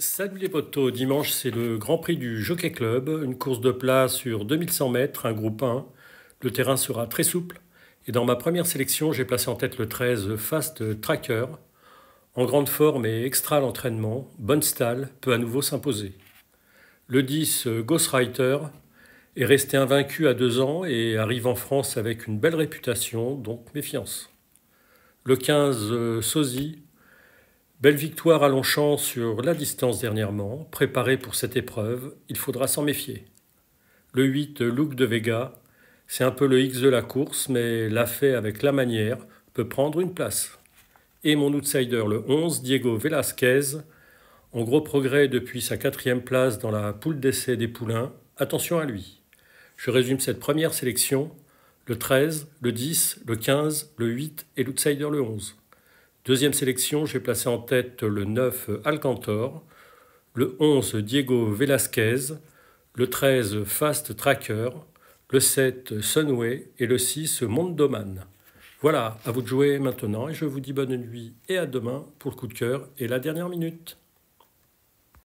Salut les potos, dimanche c'est le Grand Prix du Jockey Club, une course de plat sur 2100 mètres, un groupe 1. Le terrain sera très souple et dans ma première sélection j'ai placé en tête le 13 Fast Tracker. En grande forme et extra l'entraînement, Bonne Stall peut à nouveau s'imposer. Le 10 Ghostwriter est resté invaincu à deux ans et arrive en France avec une belle réputation, donc méfiance. Le 15 Sosie Belle victoire à Longchamp sur la distance dernièrement. Préparé pour cette épreuve, il faudra s'en méfier. Le 8 Luke de Vega, c'est un peu le X de la course, mais l'a fait avec la manière, peut prendre une place. Et mon outsider le 11, Diego Velasquez, en gros progrès depuis sa quatrième place dans la poule d'essai des poulains, attention à lui. Je résume cette première sélection, le 13, le 10, le 15, le 8 et l'outsider le 11. Deuxième sélection, j'ai placé en tête le 9 Alcantor, le 11 Diego Velasquez, le 13 Fast Tracker, le 7 Sunway et le 6 Mondoman. Voilà, à vous de jouer maintenant et je vous dis bonne nuit et à demain pour le coup de cœur et la dernière minute.